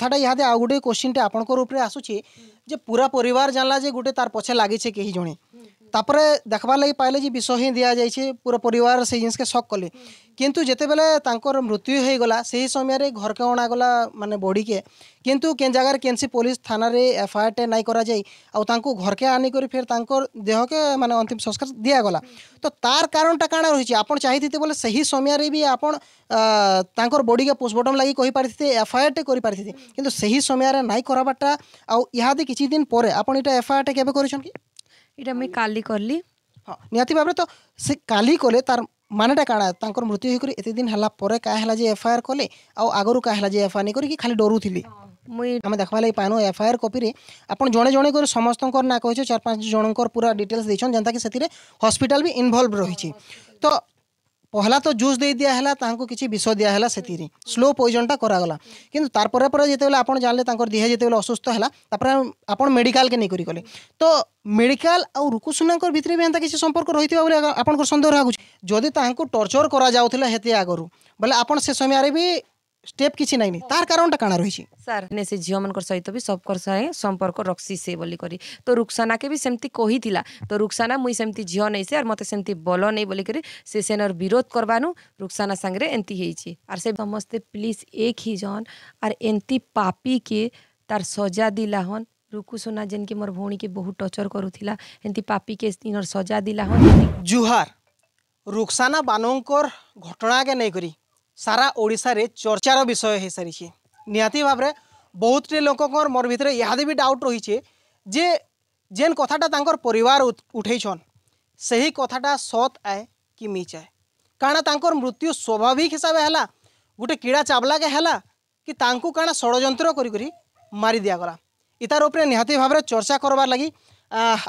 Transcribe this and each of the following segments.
ঠড়াই আগুడే কোশ্চেনটা আপনক রূপরে আসুচি যে পুরা পরিবার জানলা যে গুটে তার পছে লাগিছে কেহি জনি তারপরে দেখবার লাগি পাইলে যে বিষ হি দিয়া দিয়াযাইছে পুরো পরিবার সেই জিনিসকে সক কলে কিন্তু যেতবেলে তাঁর মৃত্যু হয়ে গলা সেই সময় ঘরকে অনাগলা মানে বডিকে কিন্তু কেন জায়গার কেনসি পুলিশ থানার এফআইআরটে নাই করা যাই আঙ্কু ঘরকে আনিকি ফের তাঁর দেহকে মানে অন্তিম সংস্কার দিয়া গলা তো তার কারণটা কেন রয়েছে আপনার চাইতে বলে সেই সময় বি আপন বডিকে পোস্টমর্টম লাগি কইপারিথে এফআইআরটে করিপারিথে কিন্তু সেই সময় নাই করবাটা আহাদি কিছু দিন পরে আপনার এটা এফআইআরটে কেবে করেছেন কি এটা আমি কালি কলি ହଁ ନିହାତି ଭାବରେ ତ ସେ କାଲି କଲେ ତାର ମାନେଟା କାଣା ତାଙ୍କର ମୃତ୍ୟୁ ହେଇକରି ଏତେ ଦିନ ହେଲା ପରେ କାଁ ହେଲା ଯେ ଏଫଆଇଆର୍ କଲେ ଆଉ ଆଗରୁ କାଁ ହେଲା ଯେ ଏଫଆଇଆର୍ ନେଇକରି କି ଖାଲି ଡରୁଥିଲେ ମୁଇଁ ଆମେ ଦେଖ୍ବା ଲାଗି ପାଇନୁ ଏଫଆଇଆର୍ କପିରେ ଆପଣ ଜଣେ ଜଣେ କରି ସମସ୍ତଙ୍କର ନାଁ କହିଛୁ ଚାରି ପାଞ୍ଚ ଜଣଙ୍କର ପୁରା ଡିଟେଲ୍ସ ଦେଇଛନ୍ ଯେନ୍ତାକି ସେଥିରେ ହସ୍ପିଟାଲ ବି ଇନଭଲ୍ଭ ରହିଛି ତ ପହଲା ତ ଜୁସ୍ ଦେଇ ଦିଆହେଲା ତାହାଙ୍କୁ କିଛି ବିଷ ଦିଆହେଲା ସେଥିରେ ସ୍ଲୋ ପଏଜନ୍ଟା କରାଗଲା କିନ୍ତୁ ତାର ପରେ ପରେ ଯେତେବେଳେ ଆପଣ ଜାଣିଲେ ତାଙ୍କର ଦେହ ଯେତେବେଳେ ଅସୁସ୍ଥ ହେଲା ତାପରେ ଆପଣ ମେଡ଼ିକାଲକେ ନେଇକରି ଗଲେ ତ ମେଡ଼ିକାଲ ଆଉ ରୁକୁସୁନାଙ୍କର ଭିତରେ ବି ଏନ୍ତା କିଛି ସମ୍ପର୍କ ରହିଥିବା ବୋଲି ଆପଣଙ୍କର ସନ୍ଦେହ ଲାଗୁଛି ଯଦି ତାହାଙ୍କୁ ଟର୍ଚର କରାଯାଉଥିଲା ହେତେ ଆଗରୁ ବୋଲେ ଆପଣ ସେ ସମୟରେ ବି স্টেপ কিছু নাই তার কারণটা কাণ রয়েছে স্যার সে ঝিও মান সহিত বি সবক সাহে সম্পর্ক রখছি সে বলি করি তো রুকসানা কে বি সেমতি কহিলা তো রুকসানা মুই সেমতি ঝিও নাই সে আর মতে সেমতি বল নাই বলি করে সে সেনর বিরোধ করবানু রুকসানা সাংরে এমতি হয়েছি আর সে সমস্তে প্লিজ এক হি জন আর এমতি পাপি কে তার সজা দিলা হন रुकु सोना जेन की मोर भौणी के बहुत टॉर्चर करूला एमती पापी के इनर सजा दिला हन जुहार रुक्साना बानोंकर घटना के नहीं करी ସାରା ଓଡ଼ିଶାରେ ଚର୍ଚ୍ଚାର ବିଷୟ ହୋଇସାରିଛି ନିହାତି ଭାବରେ ବହୁତଟି ଲୋକଙ୍କର ମୋର ଭିତରେ ଇହାଦେ ବି ଡାଉଟ୍ ରହିଛେ ଯେ ଯେନ୍ କଥାଟା ତାଙ୍କର ପରିବାର ଉଠେଇଛନ୍ ସେହି କଥାଟା ସତ୍ ଆଏ କି ମିଚ୍ ଆଏ କାଣା ତାଙ୍କର ମୃତ୍ୟୁ ସ୍ୱାଭାବିକ ହିସାବେ ହେଲା ଗୋଟେ କୀଡ଼ା ଚାବଲାକେ ହେଲା କି ତାଙ୍କୁ କାଣା ଷଡ଼ଯନ୍ତ୍ର କରି କରି ମାରି ଦିଆଗଲା ଇତାର ଉପରେ ନିହାତି ଭାବରେ ଚର୍ଚ୍ଚା କରବାର୍ ଲାଗି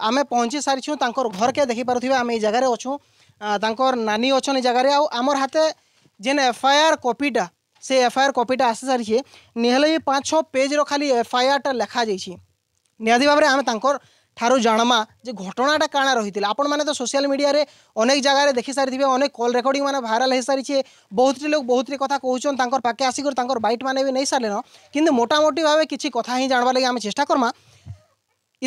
ଆମେ ପହଞ୍ଚି ସାରିଛୁ ତାଙ୍କର ଘରକେ ଦେଖିପାରୁଥିବା ଆମେ ଏଇ ଜାଗାରେ ଅଛୁ ତାଙ୍କର ନାନୀ ଅଛନ୍ ଏ ଜାଗାରେ ଆଉ ଆମର ହାତେ जेन एफआईआर कॉपीटा से एफआईआर कॉपीटा आसी सारी निहले भी पाँच छः पेज्र खाली एफआईआरटा लिखा जाइए निहती भाव में आम तंकर ঠারু জাণমা যে ঘটনাটা কাণা রয়েছে আপন মানে তো সোশিয়াল মিডিয়ায় অনেক জায়গায় দেখি সারি অনেক কল রেকর্ডিং মানে ভাইরাল হয়ে সারিছে বহুতটি লোক বহুতটি কথা কুচন তাঁর পাখে আসিকি তাঁর বাইট মানে বি নেই সারে কিন্তু মোটামোটি ভাবে কিছু কথা হি জাণবার লাগে আমি চেষ্টা করমা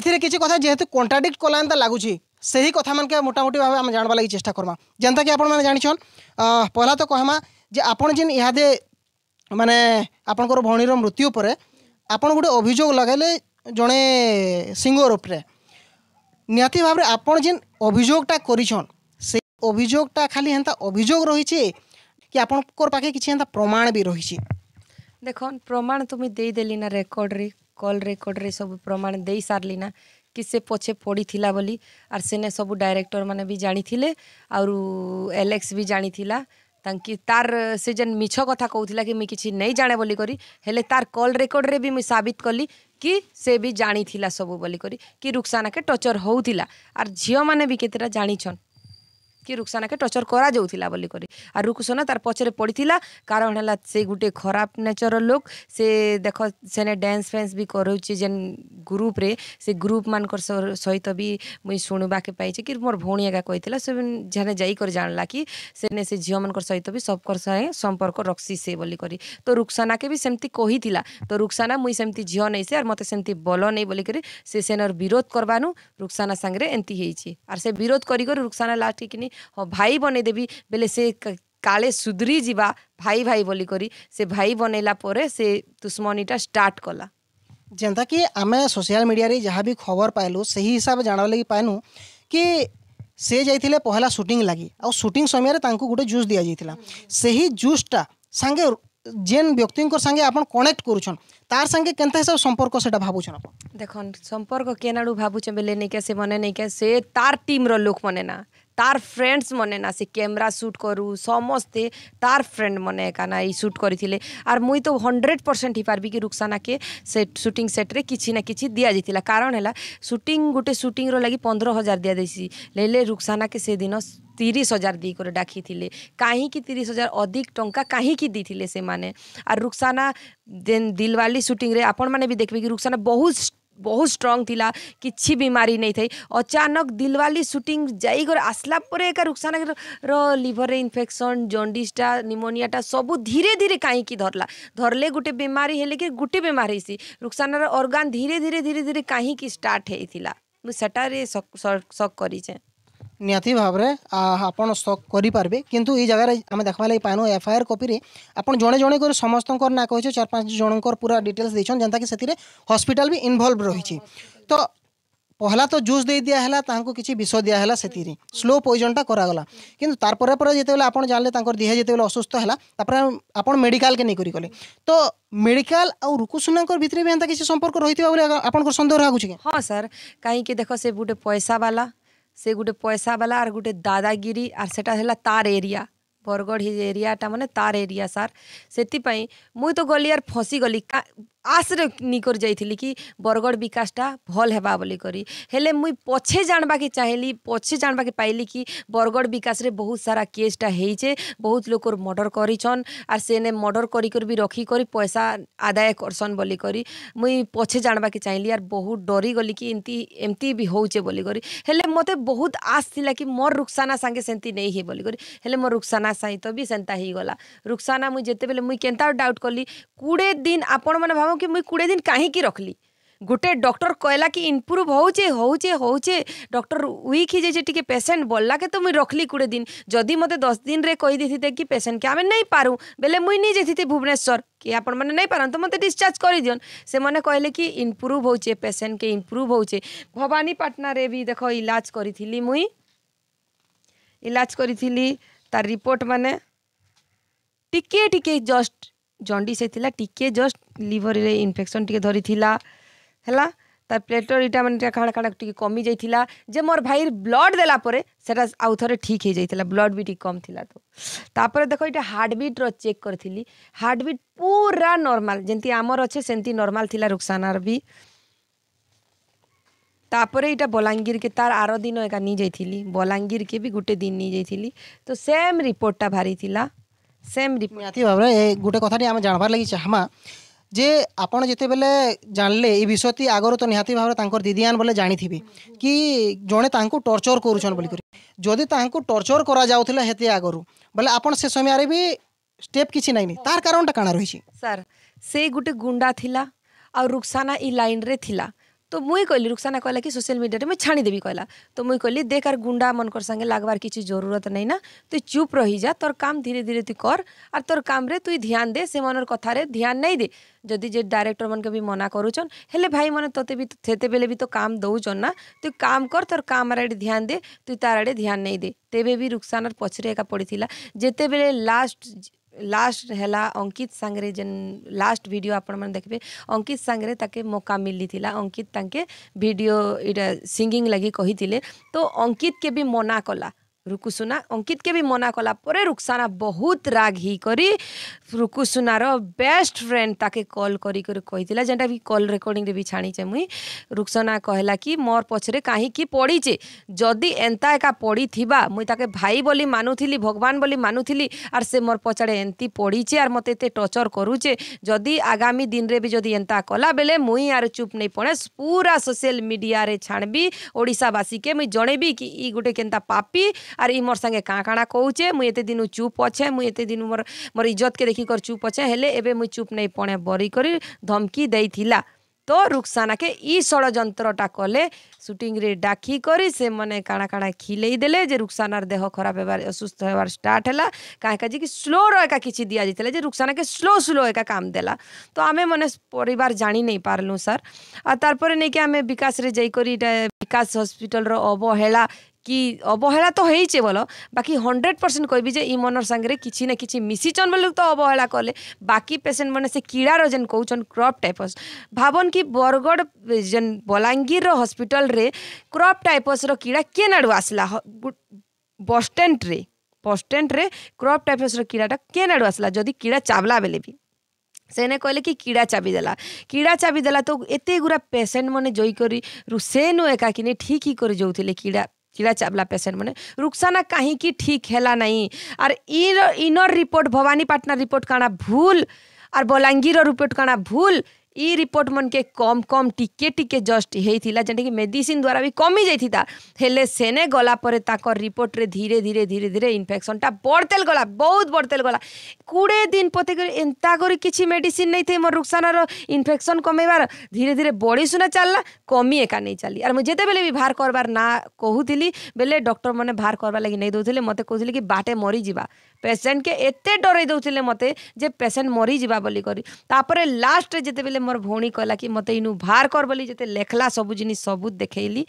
এতে কিছু কথা যেহেতু কন্ট্রাডিক্ট কলান তা লাগুছে ସେହି କଥାମାନକେ ମୋଟାମୋଟି ଭାବେ ଆମେ ଜାଣିବା ଲାଗି ଚେଷ୍ଟା କର୍ମା ଯେନ୍ତାକି ଆପଣମାନେ ଜାଣିଛନ୍ ପହଲା ତ କହମା ଯେ ଆପଣ ଯେନ୍ ଇହାଦେ ମାନେ ଆପଣଙ୍କର ଭଉଣୀର ମୃତ୍ୟୁ ପରେ ଆପଣ ଗୋଟେ ଅଭିଯୋଗ ଲଗାଇଲେ ଜଣେ ସିଙ୍ଗର ଉପରେ ନିହାତି ଭାବରେ ଆପଣ ଯେନ୍ ଅଭିଯୋଗଟା କରିଛନ୍ ସେଇ ଅଭିଯୋଗଟା ଖାଲି ହେନ୍ତା ଅଭିଯୋଗ ରହିଛି କି ଆପଣଙ୍କର ପାଖେ କିଛି ହେନ୍ତା ପ୍ରମାଣ ବି ରହିଛି ଦେଖନ୍ ପ୍ରମାଣ ତୁମେ ଦେଇଦେଲି ନା ରେକର୍ଡ଼ରେ କଲ୍ ରେକର୍ଡ଼ରେ ସବୁ ପ୍ରମାଣ ଦେଇସାରିଲି ନା कि से पछे पड़ी बोली आर सेने सब डायरेक्टर मैंने भी जाणी आर एलेक्स भी जाणी तार से जेन मीछ कथा कहला कि मुझे नहीं जाने बोली हेले तार कॉल रेकर्ड रे भी साबित कली कि से भी जाणी सब बोली कि रुक्साना के टर्चर होता आर झी मैने भी कतेटा जाणीछन କି ରୁକ୍ସାନାକେ ଟର୍ଚର୍ କରାଯାଉଥିଲା ବୋଲିକରି ଆଉ ରୁକ୍ସନା ତାର ପଛରେ ପଡ଼ିଥିଲା କାରଣ ହେଲା ସେ ଗୋଟେ ଖରାପ ନେଚରର ଲୋକ ସେ ଦେଖ ସେନେ ଡ୍ୟାନ୍ସ ଫ୍ୟାନ୍ସ ବି କରୁଛି ଯେନ୍ ଗ୍ରୁପ୍ରେ ସେ ଗ୍ରୁପ୍ମାନଙ୍କର ସହିତ ବି ମୁଇଁ ଶୁଣିବାକେ ପାଇଛି କି ମୋର ଭଉଣୀ ଏକା କହିଥିଲା ସେ ଯେନେ ଯାଇକରି ଜାଣିଲା କି ସେନେ ସେ ଝିଅମାନଙ୍କର ସହିତ ବି ସବକର ସାଙ୍ଗେ ସମ୍ପର୍କ ରଖ୍ସି ସେ ବୋଲିକରି ତ ରୁକ୍ସାନାକେ ବି ସେମିତି କହିଥିଲା ତ ରୁକ୍ସାନା ମୁଇଁ ସେମିତି ଝିଅ ନେଇସେ ଆର୍ ମୋତେ ସେମିତି ବଲ ନେଇ ବୋଲିକରି ସେ ସେନର ବିରୋଧ କରବାନୁ ରୁକ୍ସାନା ସାଙ୍ଗରେ ଏମିତି ହେଇଛି ଆର୍ ସେ ବିରୋଧ କରିକରି ରୁକ୍ସାନା ଲାଷ୍ଟ କିନି ହଁ ଭାଇ ବନେଇଦେବି ବେଲେ ସେ କାଳେ ସୁଧୁରିଯିବା ଭାଇ ଭାଇ ବୋଲିକରି ସେ ଭାଇ ବନେଇଲା ପରେ ସେ ଦୁଶ୍ମନୀଟା ଷ୍ଟାର୍ଟ କଲା ଯେନ୍ତାକି ଆମେ ସୋସିଆଲ ମିଡ଼ିଆରେ ଯାହା ବି ଖବର ପାଇଲୁ ସେହି ହିସାବରେ ଜାଣିବା ଲାଗି ପାଇନୁ କି ସେ ଯାଇଥିଲେ ପହଲା ସୁଟିଂ ଲାଗି ଆଉ ସୁଟିଂ ସମୟରେ ତାଙ୍କୁ ଗୋଟେ ଜୁସ୍ ଦିଆଯାଇଥିଲା ସେହି ଜୁସ୍ଟା ସାଙ୍ଗେ ଯେନ୍ ବ୍ୟକ୍ତିଙ୍କ ସାଙ୍ଗେ ଆପଣ କନେକ୍ଟ କରୁଛନ୍ ତାର ସାଙ୍ଗେ କେନ୍ତା ହିସାବ ସମ୍ପର୍କ ସେଇଟା ଭାବୁଛନ୍ ଆପଣ ଦେଖନ୍ ସମ୍ପର୍କ କେନ୍ ଆଡ଼ୁ ଭାବୁଛନ୍ ବେଲେ ନେଇକେ ସେମାନେ ନେଇକେ ସେ ତାର ଟିମ୍ର ଲୋକମାନେ ନା তার ফ্রেন্ডস মনে না সে ক্যামেরা সুট করু সমস্তে তার ফ্রেন্ড মনে একানা এই সুট করে আর মুই তো হন্ড্রেড পরসেন্ট হইপারবি কি রুকসানাকে সে সুটিং সেট্রে কিছু না কিছু দিয়া যাই কারণ হল সুটিং গোটে সুটিংর লাগি পনেরো হাজার দিয়া যাইছি লেলে রুকসানাকে সেদিন ତିରିଶ ହଜାର ଦେଇକରି ଡାକିଥିଲେ କାହିଁକି ତିରିଶ ହଜାର ଅଧିକ ଟଙ୍କା କାହିଁକି ଦେଇଥିଲେ ସେମାନେ ଆର୍ ରୁକ୍ସାନା ଦେନ୍ ଦିଲୱାଲି ସୁଟିଂରେ ଆପଣମାନେ ବି ଦେଖିବେ କି ରୁକ୍ସାନା ବହୁତ ବହୁତ ଷ୍ଟ୍ରଙ୍ଗ ଥିଲା କିଛି ବିମାରୀ ନେଇ ଥାଇ ଅଚାନକ ଦିଲୱାଲି ସୁଟିଂ ଯାଇକରି ଆସିଲା ପରେ ଏକା ରୁକ୍ସାନାର ଲିଭରରେ ଇନଫେକ୍ସନ୍ ଜଣ୍ଡିସ୍ଟା ନିମୋନିଆଟା ସବୁ ଧୀରେ ଧୀରେ କାହିଁକି ଧରିଲା ଧରିଲେ ଗୋଟେ ବେମାରୀ ହେଲେ କି ଗୋଟେ ବେମାର ହେଇସି ରୁକ୍ସାନାର ଅର୍ଗାନ ଧୀରେ ଧୀରେ ଧୀରେ ଧୀରେ କାହିଁକି ଷ୍ଟାର୍ଟ ହେଇଥିଲା ମୁଁ ସେଟାରେ ସକ୍ କରିଛେଁ ନିହାତି ଭାବରେ ଆପଣ ସକ୍ କରିପାରିବେ କିନ୍ତୁ ଏଇ ଜାଗାରେ ଆମେ ଦେଖିବା ଲାଗି ପାଇନୁ ଏଫଆଇଆର୍ କପିରେ ଆପଣ ଜଣେ ଜଣେ କରି ସମସ୍ତଙ୍କର ନାଁ କହିଛୁ চার পাঁচ ଜଣଙ୍କର ପୁରା ডিটেলস দিয়েছেন ଯେନ୍ତାକି ସେଥିରେ ହସ୍ପିଟାଲ ବି ইনভলভ ରହିଛି ତ পহলা তো জুস দিয়ে দিয়া হল তাঁকু কিছু বিষ দিয়া হল সেতির স্লো পয়জনটা করাগলা কিন্তু তারপরে পরে যেতবে আপনার জানলে তাঁর দেহ যেতবে অসুস্থ হল তারপরে আপনার মেডিকালকে নিয়ে গলে তো মেডিকাল আউ রুকুসুনাঙ্কর ভিতরে বি এন্তা কিছু সম্পর্ক রয়েছে বলে আপনার সন্দেহ রাখুছি হ্যাঁ স্যার কিন্তু দেখ সে গোটে বালা ସେ ଗୋଟେ ପଇସାବାଲା ଆର୍ ଗୋଟେ ଦାଦାଗିରି ଆର୍ ସେଟା ହେଲା ତାର ଏରିଆ ବରଗଡ଼ ଏରିଆଟା ମାନେ ତାର ଏରିଆ ସାର୍ ସେଥିପାଇଁ ମୁଇଁ ତ ଗଲି ଆର୍ ଫସିଗଲି ଆଶ୍ରେ ନେଇକରି ଯାଇଥିଲି କି ବରଗଡ଼ ବିକାଶଟା ଭଲ୍ ହେବା ବୋଲିକରି ହେଲେ ମୁଇଁ ପଛେ ଜାଣବାକେ ଚାହିଁଲି ପଛେ ଜାଣବାକେ ପାଇଲି କି ବରଗଡ଼ ବିକାଶରେ ବହୁତ ସାରା କେସ୍ଟା ହେଇଛେ ବହୁତ ଲୋକର ମର୍ଡ଼ର୍ କରିଛନ୍ ଆର୍ ସେନେ ମର୍ଡ଼ର୍ କରିକରି ବି ରଖିକରି ପଇସା ଆଦାୟ କରସନ୍ ବୋଲିକରି ମୁଇଁ ପଛେ ଜାଣବାକେ ଚାହିଁଲି ଆର୍ ବହୁତ ଡରିଗଲି କି ଏମିତି ଏମିତି ବି ହଉଛେ ବୋଲିକରି ହେଲେ ମୋତେ ବହୁତ ଆଶ୍ ଥିଲା କି ମୋର ରୁକ୍ସାନା ସାଙ୍ଗେ ସେମିତି ନେଇ ହେ ବୋଲିକରି ହେଲେ ମୋ ରୁକ୍ସାନା ସହିତ ବି ସେନ୍ତା ହେଇଗଲା ରୁକ୍ସାନା ମୁଇଁ ଯେତେବେଳେ ମୁଇଁ କେନ୍ତା ଡାଉଟ୍ କଲି କୋଡ଼ିଏ ଦିନ ଆପଣମାନେ ଭାବ କି ମୁଇଁ କୋଡ଼ିଏ ଦିନ କାହିଁକି ରଖିଲି ଗୋଟେ ଡକ୍ଟର କହିଲା କି ଇମ୍ପ୍ରୁଭ୍ ହଉଛେ ହଉଛେ ହଉଛେ ଡକ୍ଟର ୱିକ୍ ହେଇଯାଇଛେ ଟିକେ ପେସେଣ୍ଟ ବଲ୍ଲାକେ ତ ମୁଇଁ ରଖିଲି କୋଡ଼ିଏ ଦିନ ଯଦି ମୋତେ ଦଶ ଦିନରେ କହିଦେଇଥିତେ କି ପେସେଣ୍ଟକେ ଆମେ ନେଇପାରୁ ବେଲେ ମୁଇଁ ନେଇ ଯାଇଥିତି ଭୁବନେଶ୍ୱର କି ଆପଣମାନେ ନେଇପାରନ୍ ତ ମୋତେ ଡିସଚାର୍ଜ କରିଦିଅନ୍ ସେମାନେ କହିଲେ କି ଇମ୍ପ୍ରୁଭ୍ ହଉଛେ ପେସେଣ୍ଟକେ ଇମ୍ପ୍ରୁଭ୍ ହଉଛେ ଭବାନୀପାଟଣାରେ ବି ଦେଖ ଇଲାଜ କରିଥିଲି ମୁଇଁ ଇଲାଜ କରିଥିଲି ତାର ରିପୋର୍ଟ ମାନେ ଟିକେ ଟିକେ ଜଷ୍ଟ ଜଣ୍ଡିସ୍ ହେଇଥିଲା ଟିକେ ଜଷ୍ଟ লিভরের ଇନଫେକ୍ସନ୍ ଟିକେ ଧରିଥିଲା ହେଲା ତା ପ୍ଲେଟର ଇଟା ମାନେ ଟିକେ କାଣା କାଣା ଟିକେ କମି ଯାଇଥିଲା ଯେ ମୋର ଭାଇ ବ୍ଲଡ଼୍ ଦେଲା ପରେ ସେଟା ଆଉ ଥରେ ଠିକ୍ ହେଇଯାଇଥିଲା ବ୍ଲଡ଼୍ ବି ଟିକେ କମ୍ ଥିଲା ତ ତାପରେ ଦେଖ ଏଇଟା ହାର୍ଟବିଟ୍ର ଚେକ୍ କରିଥିଲି ହାର୍ଟବିଟ୍ ପୁରା ନର୍ମାଲ ଯେମିତି ଆମର ଅଛେ ସେମିତି ନର୍ମାଲ ଥିଲା ରୁକ୍ସାନାର ବି ତାପରେ ଏଇଟା ବଲାଙ୍ଗୀରକେ ତାର ଆର ଦିନ ଏକା ନେଇଯାଇଥିଲି ବଲାଙ୍ଗୀରକେ ବି ଗୋଟେ ଦିନ ନେଇଯାଇଥିଲି ତ ସେମ୍ ରିପୋର୍ଟଟା ବାହାରିଥିଲା ସେମ୍ ରିପୋର୍ଟ ନିହାତି ଭାବରେ ଗୋଟେ କଥାଟି ଆମେ ଜାଣବାର୍ ଲାଗି ଚାହମା ଯେ ଆପଣ ଯେତେବେଳେ ଜାଣିଲେ ଏ ବିଷୟଟି ଆଗରୁ ତ ନିହାତି ଭାବରେ ତାଙ୍କର ଦିଦିଆନ ବୋଲେ ଜାଣିଥିବେ କି ଜଣେ ତାଙ୍କୁ ଟର୍ଚର କରୁଛନ୍ ବୋଲିକରି ଯଦି ତାଙ୍କୁ ଟର୍ଚର କରାଯାଉଥିଲା ହେତେ ଆଗରୁ ବୋଲେ ଆପଣ ସେ ସମୟରେ ବି ଷ୍ଟେପ୍ କିଛି ନାଇଁ ତାର କାରଣଟା କାଣା ରହିଛି ସାର୍ ସେ ଗୋଟେ ଗୁଣ୍ଡା ଥିଲା ଆଉ ରୁକ୍ସାନା ଏଇ ଲାଇନ୍ରେ ଥିଲା তো মুই কইলি রুকসানা কইলা কি সোশ্যাল মিডিয়াতে মুই ছাড়ি দেবি কইলা তো মুই কইলি দেখ আর গুন্ডা মনকর সঙ্গে লাগবার কিছু জরুরত নাই না তুই চুপ রহি যা তোর কাম ধীরে ধীরে তুই কর আর তোর কামরে তুই ধ্যান দে সে সেমানর কথারে ধ্যান নাই দে যদি যে ডাইরেক্টর মানকে বি মনা করুছন হেলে ভাই মনে তোতে বি সেতেবেলে বি তো কাম দৌছন না তুই কাম কর তোর কাম আর আড়ে ধ্যান দে তুই তার আড়ে ধ্যান নাই দে তেবে বি রুকসানার পছরে একা পড়িছিলা যেতেবেলে লাস্ট लास्ट है अंकित सांगे जेन लास्ट भिड आपण देखिए अंकित सांगे मौका मिली थिला अंकित ताके भिड इटा सिंगिंग लगी कही तो अंकित के भी मना कला ରୁକୁସୁନା ଅଙ୍କିତକେ ବି ମନା କଲା ପରେ ରୁକ୍ସାନା ବହୁତ ରାଗ ହେଇକରି ରୁକୁସୁନାର ବେଷ୍ଟ ଫ୍ରେଣ୍ଡ ତାକେ କଲ୍ କରିକରି କହିଥିଲା ଯେନ୍ଟା ବି କଲ୍ ରେକର୍ଡ଼ିଂରେ ବି ଛାଣିଛେ ମୁଇଁ ରୁକ୍ସନା କହିଲା କି ମୋର ପଛରେ କାହିଁକି ପଡ଼ିଛେ ଯଦି ଏନ୍ତା ଏକା ପଡ଼ିଥିବା ମୁଇଁ ତାକେ ଭାଇ ବୋଲି ମାନୁଥିଲି ଭଗବାନ ବୋଲି ମାନୁଥିଲି ଆର୍ ସେ ମୋର ପଛାଡ଼େ ଏମିତି ପଡ଼ିଛେ ଆର୍ ମୋତେ ଏତେ ଟର୍ଚର୍ କରୁଛେ ଯଦି ଆଗାମୀ ଦିନରେ ବି ଯଦି ଏନ୍ତା କଲା ବେଲେ ମୁଇଁ ଆର୍ ଚୁପ୍ ନେଇ ପଡ଼େ ପୁରା ସୋସିଆଲ ମିଡ଼ିଆରେ ଛାଣବି ଓଡ଼ିଶାବାସୀକେ ମୁଇଁ ଜଣେଇବି କି ଇ ଗୋଟେ କେନ୍ତା ପାପି आर इ मोर संगे काँ काणा कहूचे मुई एते दिन चुप अच्छे मुई एते दिन मोर मोर इज्जत के देखी कर चुप अच्छे हेले एबे मुई चुप नहीं पणे बरी करी धमकी देइथिला তো রুকসানাকে ই ষড়যন্ত্রটা কলে সুটিংরে ডাকি করি সে মানে কাণা কাণা খিলেই দেলে যে রুকসানার দেহ খারাপ হবার অসুস্থ হবার স্টার্ট হেলা কাহিকা যে কি স্লোর একা কিছু দিয়া যাইলে যে রুকসানাকে স্লো স্লো একা কাম দেলা তো আমি মানে পরিবার জানি নেই পারলু স্যার আর তারপরে নেই আমি বিকাশরে যাইকরি এটা বিকাশ হসপিটালর অবহেলা କି ଅବହେଳା ତ ହେଇଛେ ବୋଲ ବାକି ହଣ୍ଡ୍ରେଡ଼ ପରସେଣ୍ଟ କହିବି ଯେ ଇମନର ସାଙ୍ଗରେ କିଛି ନା କିଛି ମିଶିଛନ୍ ବୋଲି ତ ଅବହେଳା କଲେ ବାକି ପେସେଣ୍ଟ ମାନେ ସେ କିଡ଼ାର ଯେନ୍ କହୁଛନ୍ କ୍ରପ୍ ଟାଇପସ୍ ଭାବନ୍ କି ବରଗଡ଼ ଯେନ୍ ବଲାଙ୍ଗୀରର ହସ୍ପିଟାଲରେ କ୍ରପ୍ ଟାଇପସ୍ର କିଡ଼ା କେନ୍ ଆଡ଼ୁ ଆସିଲା ବସ୍ଷ୍ଟାଣ୍ଡରେ ବସ୍ଷ୍ଟାଣ୍ଡରେ କ୍ରପ୍ ଟାଇପସ୍ର କିଡ଼ାଟା କେନ୍ ଆଡ଼ୁ ଆସିଲା ଯଦି କିଡ଼ା ଚାବଲା ବେଲେ ବି ସେନେ କହିଲେ କି କିଡ଼ା ଚାବିଦେଲା କିଡ଼ା ଚାବିଦେଲା ତ ଏତେ ଗୁଡ଼ା ପେସେଣ୍ଟ ମାନେ ଯାଇକରି ସେନୁ ଏକାକିନି ଠିକ୍ ହେଇକରି ଯାଉଥିଲେ କିଡ଼ା चिड़ा चावला पेशेंट मैंने रुक्साना कहीं की ठीक है नहीं और इनर रिपोर्ट भवानीपाटना रिपोर्ट काना भूल और बलांगीर रिपोर्ट काना भूल ଇ ରିପୋର୍ଟ ମନକେ କମ୍ କମ୍ ଟିକେ ଟିକେ ଜଷ୍ଟ ହେଇଥିଲା ଯେନ୍ଟାକି ମେଡ଼ିସିନ୍ ଦ୍ୱାରା ବି କମି ଯାଇଥିଲା ହେଲେ ସେନେ ଗଲା ପରେ ତାଙ୍କର ରିପୋର୍ଟରେ ଧୀରେ ଧୀରେ ଧୀରେ ଧୀରେ ଇନଫେକ୍ସନ୍ଟା ବଢ଼ତେଲ ଗଲା ବହୁତ ବଢ଼ତେଲ ଗଲା କୋଡ଼ିଏ ଦିନ ପତେ କରି ଏନ୍ତା କରି କିଛି ମେଡ଼ିସିନ୍ ନେଇଥାଏ ମୋର ରୁକ୍ସାନାର ଇନଫେକ୍ସନ୍ କମେଇବାର ଧୀରେ ଧୀରେ ବଢ଼ି ସୁନା ଚାଲିଲା କମି ଏକା ନେଇ ଚାଲି ଆର୍ ମୁଁ ଯେତେବେଳେ ବି ବାହାର କରବାର ନା କହୁଥିଲି ବେଲେ ଡକ୍ଟରମାନେ ବାହାର କରବାର ଲାଗି ନେଇ ଦେଉଥିଲେ ମୋତେ କହୁଥିଲେ କି ବାଟେ ମରିଯିବା ପେସେଣ୍ଟକେ ଏତେ ଡରେଇ ଦେଉଥିଲେ ମୋତେ ଯେ ପେସେଣ୍ଟ ମରିଯିବା ବୋଲିକରି ତାପରେ ଲାଷ୍ଟରେ ଯେତେବେଳେ मोर भौणी कहला कि मत इनु भार कर बोली जिते लेखला सब जिन सब देखली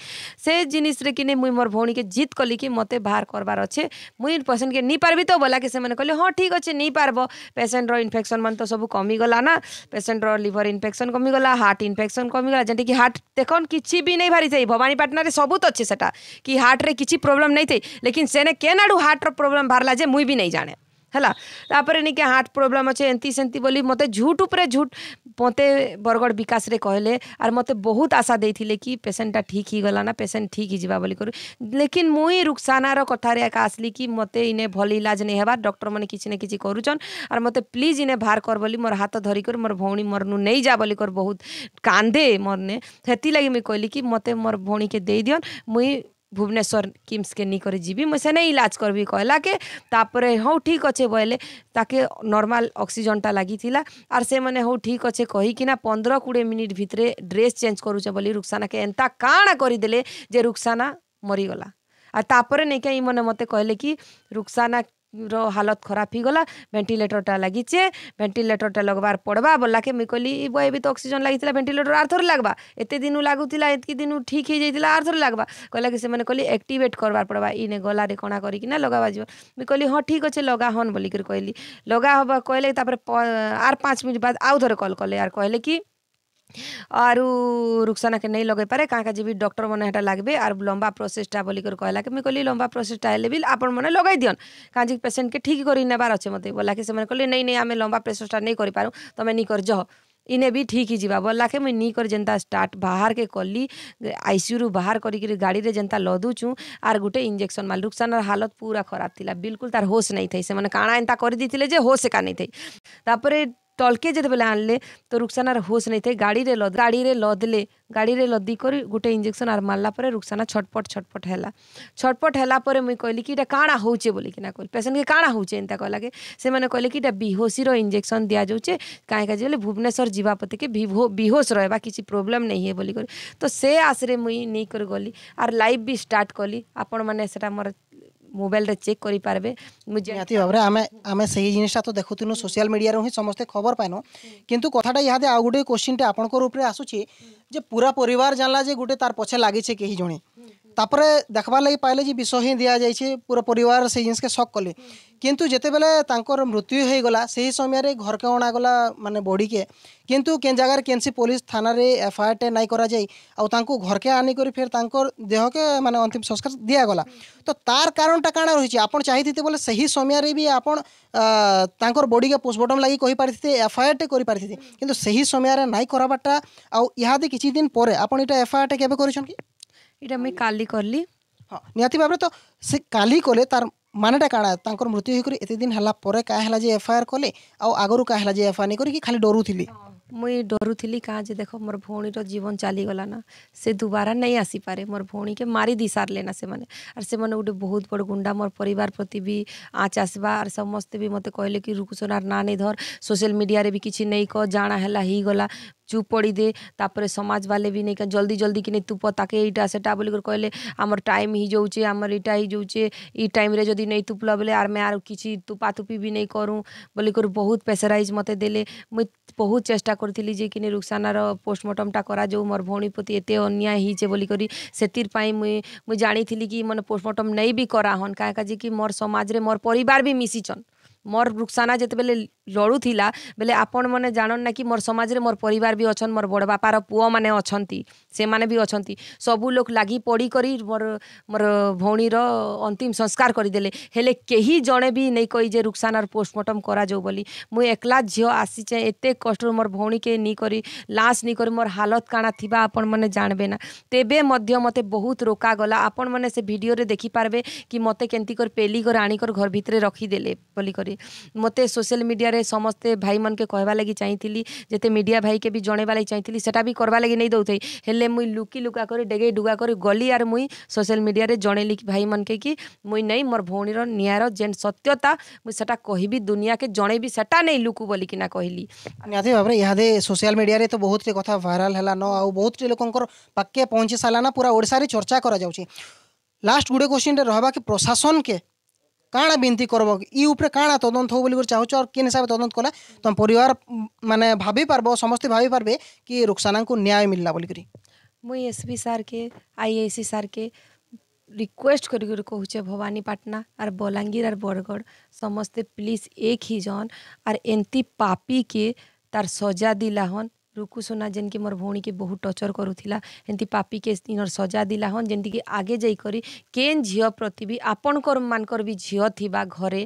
से जिनिस रे कि मुई मोर भौणी के जिद कली कि मत बाहर करवार अच्छे मुई पेसेंट के नहीं पार्बी तो बोला कि से कहले हाँ ठीक अच्छे नहीं पार्ब पेसेंटर इनफेक्शन मान तो सब कमीगला ना पेसेंटर लिभर इनफेक्शन कमीगला हार्ट इनफेक्शन कमीगला जेटी कि हार्ट देख किसी भी नहीं भारी थे भवानीपाटन सबूत अच्छे सेटा कि हार्ट रे किसी प्रोब्लम नहीं थे लेकिन सेने केन आड़ू हार्ट प्रोब्लम बाहर जे मुई भी नहीं जाने ହେଲା ତାପରେ ନିକେ ହାର୍ଟ ପ୍ରୋବ୍ଲେମ୍ ଅଛେ ଏନ୍ତି ସେନ୍ତି ବୋଲି ମୋତେ ଝୁଟ ଉପରେ ଝୁଟ ମୋତେ ବରଗଡ଼ ବିକାଶରେ କହିଲେ ଆର୍ ମୋତେ ବହୁତ ଆଶା ଦେଇଥିଲେ କି ପେସେଣ୍ଟଟା ଠିକ୍ ହେଇଗଲା ନା ପେସେଣ୍ଟ ଠିକ୍ ହେଇଯିବା ବୋଲି କରି ଲେକିନ୍ ମୁଇଁ ରୁକ୍ସାନାର କଥାରେ ଏକା ଆସିଲି କି ମୋତେ ଇନେ ଭଲ ଇଲାଜ ନେଇ ହେବା ଡକ୍ଟରମାନେ କିଛି ନା କିଛି କରୁଛନ୍ ଆର୍ ମୋତେ ପ୍ଲିଜ୍ ଇନେ ବାହାର କର ବୋଲି ମୋର ହାତ ଧରିକରି ମୋର ଭଉଣୀ ମୋରନୁ ନେଇଯା ବୋଲି କରି ବହୁତ କାନ୍ଦେ ମୋରନେ ସେଥିଲାଗି ମୁଇଁ କହିଲି କି ମୋତେ ମୋର ଭଉଣୀକେ ଦେଇଦିଅନ୍ ମୁଇଁ ভুবনেশ্বর কিমসকে নিয়ে যাবি মুই সেনে ইলাজ করবি কহলাকে তাপরে হো ঠিক অছে বলে তাকে নর্মাল অক্সিজেনটা লাগিলা আর সে মানে হো ঠিক অছে কহিকিনা পনেরো কোড়ি মিনিট ভিতরে ড্রেস চেঞ্জ করুছে বলি রুকসানাকে এন্তা কাণা করিদেলে যে রুকসানা মরিগলা আর তাপরে নেই ই মনে মতো কহলে কি রুকসানা हालत खराब हो गला भेन्टिलेटरटा लागिचे भेन्टिलेटरटा लगवार पड़वा बोला के मुई कहली बे भी तो अक्सीजन लगी भेन्टिलेटर आर थर लगवा एत दिन लगुला एतकी दिन ठीक हो जाता आर थर लगवा कहला कि से कहली एक्टिवेट करवार पड़वा इने गलारे कणा करना लगवा जाव मुई कहली हाँ ठीक अच्छे लगा हन बोलिक कहली लगा हवा कहले आर पाँच मिनट बाद आउ थर कल कले आर कि आरु रुक्साना के नहीं लगे पारे कहाँ जी डॉक्टर मैंने हेटा लगे आर लंबा प्रोसेसटा बोलिक कहला कि मुझे कहली लंबा प्रोसेसटा हेल्ले भी आपण मैंने लगे दिअन कहाँ जी पेसेंट के ठीक कर नेबार अच्छे मत बोला कि से कहले नहीं नहीं आम लंबा प्रोसेसटा नहीं करूँ तुम तो नहीं कर जह इने भी ठीक ही जीवा बोला के मुई नहीं कर जेनता स्टार्ट बाहर के कली आईसीयू रु बाहर करी गाड़ी रे जेनता लदुचू आर गोटे इंजेक्शन माल रुक्साना हालत पूरा खराब थी बिल्कुल तार होश नहीं थी से काणा एंता कर होश एका नहीं थी तापर ତଳକେ ଯେତେବେଳେ ଆଣିଲେ ତ ରୁକ୍ସାନାର ହୋସ୍ ନେଇଥାଏ ଗାଡ଼ିରେ ଲଦ ଗାଡ଼ିରେ ଲଦିଲେ ଗାଡ଼ିରେ ଲଦି କରି ଗୋଟେ ଇଞ୍ଜେକ୍ସନ୍ ଆର୍ ମାରିଲା ପରେ ରୁକ୍ସାନା ଛଟପଟ ଛଟପଟ ହେଲା ଛଟପଟ ହେଲା ପରେ ମୁଇଁ କହିଲି କି ଏଇଟା କାଣା ହେଉଛେ ବୋଲିକିନା କହିଲି ପେସେଣ୍ଟକେ କାଣା ହେଉଛେ ଏନ୍ତା କହିଲା କି ସେମାନେ କହିଲେ କି ଏଇଟା ବିହୋସିର ଇଞ୍ଜେକ୍ସନ୍ ଦିଆଯାଉଛେ କାହିଁ କାଜି ବୋଲେ ଭୁବନେଶ୍ୱର ଯିବା ପତିକେ ବିହୋସ ରହିବା କିଛି ପ୍ରୋବ୍ଲେମ୍ ନେଇ ହୁଏ ବୋଲିକରି ତ ସେ ଆଶରେ ମୁଇଁ ନେଇକରି ଗଲି ଆର୍ ଲାଇଭ୍ ବି ଷ୍ଟାର୍ଟ କଲି ଆପଣମାନେ ସେଟା ମୋର মোবাইলরে চেক করে পারবে নিহতি ভাবে আমি আমি সেই জিনিসটা তো দেখুনু সোশিয়াল মিডিয়ার হি সমস্তে খবর পাইন কিন্তু কথাটা ইহাদে আউ গোটে কোশ্চিনটা আপনার উপরে আসুছে যে পুরা পরিবার জানলা যে গোটে তার পছে লাগিছে কেহি জনে তারপরে দেখবার লাগি পাইলে যে বিষ হি দিয়া যাইছে পুরো পরিবার সেই জিনিসকে সক কলে কিন্তু যেতবেলে তাঁর মৃত্যু হয়ে গলা সেই সময় ঘরকে অণাগলা মানে বডিকে কিন্তু কেন জায়গার কেনসি পুলিশ থানার এফআইআরটে নাই করা যাই আপনার ঘরকে আনি করে ফের তাঁর দেহকে মানে অন্তিম সংস্কার দিয়া গলা তো তার কারণটা কেন রয়েছে আপনার চাইতে বলে সেই সময় বি আপন বডিকে পোস্টমর্টম লাগি কইপারিথে এফআইআরটে করিপারিথে কিন্তু সেই সময় নাই করবাটা আহাদি কিছু দিন পরে আপনার এটা এফআইআরটে কেবে করেছেন কি এটা আমি কালি কলি হ্যাঁ নিহতি ভাবে তো সে কালি কলে তার মানেটা কাଣା তাঙ্কর মৃত্যু হইকরি এতে দিন হেলা পরে কা হেলা যে এফআইআর কলে আও আগরু কা হেলা যে এফআইআর নি করি কি খালি ডরুথিলি মুই ডরুথিলি কা যে দেখো মোর ভৌণীর জীবন চালি গলা না সে দুবারা নাই আসি পারে মোর ভৌণীকে মারি দি সারলে না সেমানে আর সেমানে গোটে বহুত বড় গুন্ডা মোর পরিবার প্রতি বি আঁচ আসবা আর সমস্তে বি মতে কহিলে কি রুকুসোনার না নেই ধর সোশ্যাল মিডিয়ারে বি কিছু নেই ক জানা হেলা হইগলা चुप पड़ी दे तापर समाज वाले भी नहीं का जल्दी जल्दी कि नहीं तू यहाँ से सेटा बोल कहले आमर टाइम ही जाऊे आमर इटा ही जाऊे इ टाइम रे जदि नहीं तुपला बोले आर मैं आर किसी तुपातुपी भी नहीं करूँ बोलिकर बहुत प्रेसराइज मत दे मुई बहुत चेषा करी जे कि रुक्सानार पोस्टमर्टमटा करा मोर भौणी प्रति एत अन्याय होईचे बोलिकी सेतिर मुई मुझ जानी कि मैंने पोस्टमर्टम नहीं भी करा हन कि मोर समाज में मोर पर भी मिसीचन मोर रुक्साना जिते बेले লড়ুলা বেলে আপন মানে জাণন না কি মোর সমাজের মোর পরিবার বি অছন মোর বড় বাপার পুয় মানে অছন্তি সেমানে বি অছন্তি সবু লোক লাগি পড়ি করি মোর মোর ভৌণীর অন্তিম সংস্কার করিদেলে হেলে কেহি জনে বি নেই কই যে রুকসানার পোস্টমর্টম করা যাও বলি মু একলা ঝিও আসিছে এতে কষ্ট মোর ভৌণীকে নি করি লাশ নি করি মোর হালত কাণা থিবা আপন মানে জানবে না তেবে মধ্য মতে বহুত রোকা গলা আপন মানে সে ভিডিওরে দেখি পারবে কি মতে কেনতি করে পেলি করে আনি করে ঘর ভিতরে রখিদেলে বলি করে মতে সোশ্যাল মিডিয়া विषय समस्ते भाई मन के कहवा लगी चाहिए जिते मीडिया भाई के भी जनवा लगी चाहिए सेटा भी करवा लगी नहीं दौथे हेले मुई लुकी लुका कर डेगे डुगा कर गली आर मुई सोशल मीडिया रे कि भाई मन के कि मुई नहीं मोर भौणीर निर जेन सत्यता मुझे सेटा कहबी दुनिया के जनइबी सेटा नहीं लुकु बोलिकिना कहली ନିହାତି ଭାବରେ ଇହାଦେ ସୋସିଆଲ ମିଡ଼ିଆରେ ତ ବହୁତଟି କଥା ଭାଇରାଲ ହେଲାନ ଆଉ ବହୁତଟି ଲୋକଙ୍କର ପାଖେ ପହଞ୍ଚି ସାରିଲାନା ପୁରା ଓଡ଼ିଶାରେ ଚର୍ଚ୍ଚା କରାଯାଉଛି ଲାଷ୍ଟ ଗୁଡ଼େ କୋଶ୍ଚିନ୍ରେ ରହିବା प्रशासन के କାଣା ବିନତି କରବ ଇ ଉପରେ କାଣା ତଦନ୍ତ ହଉ ବୋଲିକରି ଚାହୁଁଛ ଆଉ କେନ୍ ହିସାବରେ ତଦନ୍ତ କଲେ ତମ ପରିବାର ମାନେ ଭାବିପାରବ ସମସ୍ତେ ଭାବିପାରବେ କି ରୁକ୍ସାନାଙ୍କୁ ନ୍ୟାୟ ମିଳିଲା ବୋଲିକରି ମୁଇଁ ଏସ୍ ପି ସାର୍କେ ଆଇ ଆଇ ସି ସାର୍କେ ରିକ୍ୱେଷ୍ଟ କରିକରି କହୁଛେ ଭବାନୀପାଟଣା ଆର୍ ବଲାଙ୍ଗୀର ଆର୍ ବରଗଡ଼ ସମସ୍ତେ ପ୍ଲିଜ୍ ଏକ ହି ଜନ୍ ଆର୍ ଏନ୍ତି ପାପିକେ ତାର୍ ସଜା ଦିଲାହନ୍ रुकु सोना जेनके मोर भौणी के बहुत टर्चर करूला एमती पापी के इनर सजा दिला हन जेमती कि आगे जाकर केन झील प्रति भी आपणकर मानकर भी झील थी घरे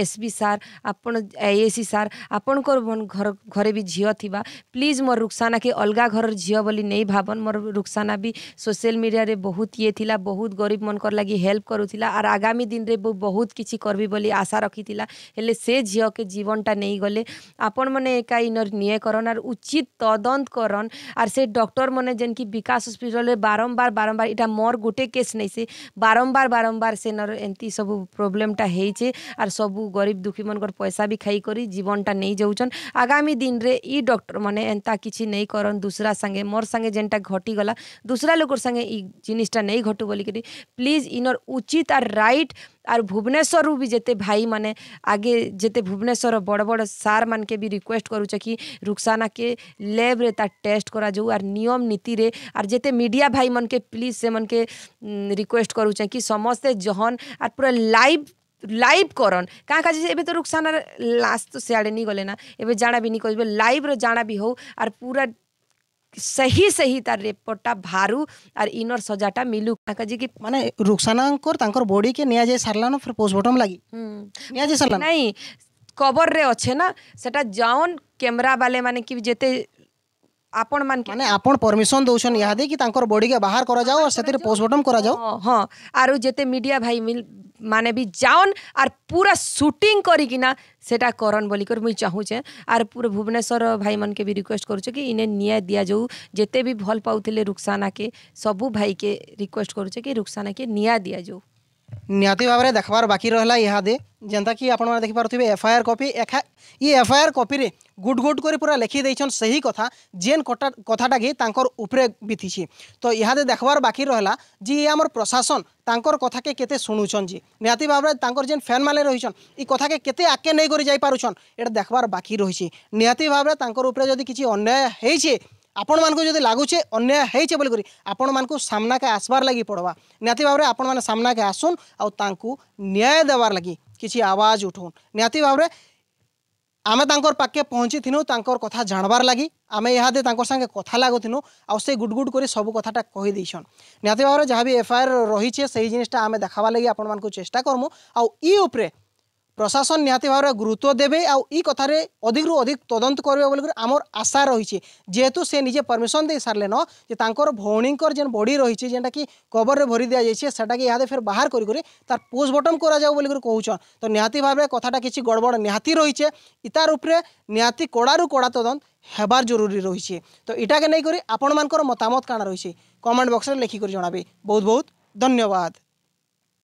एस पी सार आपण एएससी सार आपणकर घर घरे भी झील थी प्लीज मोर रुक्साना के अलग घर झील बोली नहीं भावन मोर रुक्साना भी सोशल मीडिया रे बहुत ये थिला बहुत गरीब मन कर लगी हेल्प करूला आर आगामी दिन रे बहुत किसी करबी बोली आशा रखी थिला हेले से झील के जीवनटा नहीं गले आपण मैंने एका इनर निये करन उचित তদন্ত করন আর সেই ডক্টর মানে যেনকি বিকাশ হসপিটালে বারম্বার বারম্বার এটা মোর গোটে কেস নেই সে বারম্বার বারম্বার সেনর এমতি সব প্রোবলেমটা হয়েছে আর সবু গরিব দুঃখী মনকর পয়সা বি খাই করি জীবনটা নেই যাচ্ছেন আগামী দিনরে ই ডক্টর মানে এন্তা কিছু নেই করন দুসরা সাঙ্গে মোর সাঙ্গে যেনটা ঘটিগলা দুসরা লোকর সাঙ্গে ই জিনিসটা নেই ঘটু বলিকি প্লিজ ইনর উচিত আর রাইট আর ভুবনেশ্বরু বি যেতে ভাই মানে আগে যেতে ভুবনেশ্বর বড় বড় সার মানকে বি রিকোয়েস্ট করুছে কি রুকসানা के ଲେବ୍ରେ ତା ଟେଷ୍ଟ କରାଯାଉ ଆର୍ ନିୟମ ନୀତିରେ ଆର୍ ଯେତେ ମିଡ଼ିଆ ଭାଇମାନକେ ପ୍ଲିଜ୍ ସେମାନକେ ରିକ୍ୱେଷ୍ଟ କରୁଛେଁ କି ସମସ୍ତେ ଜହନ୍ ଆର୍ ପୁରା ଲାଇଭ୍ ଲାଇଭ୍ କରନ୍ କାଁ କାଜି ଏବେ ତ ରୁକ୍ସାନା ଲାଷ୍ଟ ତ ସିଆଡ଼େ ନେଇ ଗଲେ ନା ଏବେ ଜାଣା ବି ନେଇ କହିବେ ଲାଇଭ୍ର ଜାଣା ବି ହଉ ଆର୍ ପୁରା ସେହି ସେହି ତାର ରେପଟା ଭାରୁ ଆର୍ ଇନର ସଜାଟା ମିଲୁ କାଜି କି ମାନେ ରୁକ୍ସାନାଙ୍କର ତାଙ୍କର ବଡିକେ ନିଆଯାଇ ସାରିଲାନ ଫେର ପୋଷ୍ଟମର୍ଟମ ଲାଗି ନିଆଯାଇ ସାରିଲା ନାଇଁ কবরে অছে না সেটা যাওন ক্যামেরা বালে মানে কি যেতে আপন মান মানে আপন পরমিশন দৌছন ইহা দে কি তাঙ্কর বডি কে বাহার করা যাও আর সেতির পোস্টমর্টম করা যাও হ্যাঁ আর যেতে মিডিয়া ভাই মিল মানে বি যাওন আর পুরা শুটিং করি কি না সেটা করন বলি করে মুই চাহুছে আর পুরো ভুবনেশ্বর ভাই মান কে বি রিকোয়েস্ট করছে কি ইনে নিয়া দিয়া যাও যেতে বি ভল পাউ থিলে রুকসানা কে সবু ভাই কে রিকোয়েস্ট করছে কি রুকসানা কে নিয়া দিয়া যাও ନିହାତି ଭାବରେ ଦେଖ୍ବାର ବାକି ରହିଲା ଇହାଦେ ଯେନ୍ତାକି ଆପଣମାନେ ଦେଖିପାରୁଥିବେ ଏଫ୍ଆଇଆର୍ କପି ଏଖା ଇ ଏଫ୍ଆଇଆର୍ କପିରେ ଗୁଟ୍ ଗୁଟ୍ କରି ପୁରା ଲେଖି ଦେଇଛନ୍ ସେହି କଥା ଯେନ୍ କଥାଟାକି ତାଙ୍କର ଉପରେ ବିତିଛି ତ ଇହାଦେ ଦେଖ୍ବାର ବାକି ରହିଲା ଯେ ଇଏ ଆମର ପ୍ରଶାସନ ତାଙ୍କର କଥାକେ କେତେ ଶୁଣୁଛନ୍ ଯେ ନିହାତି ଭାବରେ ତାଙ୍କର ଯେନ୍ ଫ୍ୟାନ୍ମାନେ ରହିଛନ୍ ଇ କଥାକେ କେତେ ଆଗକେ ନେଇକରି ଯାଇପାରୁଛନ୍ ଏଇଟା ଦେଖ୍ବାର ବାକି ରହିଛି ନିହାତି ଭାବରେ ତାଙ୍କର ଉପରେ ଯଦି କିଛି ଅନ୍ୟାୟ ହେଇଛି आपण मानक जदि लगुचे अन्याय होईचे बोलकर आपण मानक सामनाके आसबार लगी पड़वा निहाती भाव आपण मैंने सामनाके आसन आउ न्याय देवार लगी किसी आवाज उठौन निहाती भाव आम तर पाखे पहुँची थिनु तर कथा जाणवार लगी आम इहादे सागे कथा लगुनु आउ से गुड गुड कर सब कथाटा कहीदेसन निहाती भाव जहाँ भी एफआईआर रही से जिनिसटा आम देखाबार लगी आपण चेषा करमु आउ इ প্রশাসন নিহতি ভাবে গুরুত্ব দেবে आई কথার অধিকর অধিক তদন্ত করবে বলি আমার আশা রয়েছে যেহেতু সে নিজে পরমিশন দিয়ে সারলেন যে তাঁর ভৌণীকর যে বডি রয়েছে যেটা কি কবরের ভরি দিয়া যাইছে সেটাকে ইয়াদে ফের বাহার করি করে তার পোস্টমর্টম করা যাও বলি কৌছন তো নিহতি ভাবে কথাটা কিছু গড়বড় নিহতি রয়েছে ইতার উপরে নিহতি কড়ারু কড়া তদন্ত ହେବାର ଜରୁରୀ ରହିଛି ତ ଏଇଟାକେ ନେଇକରି ଆପଣମାନଙ୍କର ମତାମତ କାଣା ରହିଛି କମେଣ୍ଟ ବକ୍ସରେ ଲେଖିକରି ଜଣାବେ ବହୁତ ବହୁତ ଧନ୍ୟବାଦ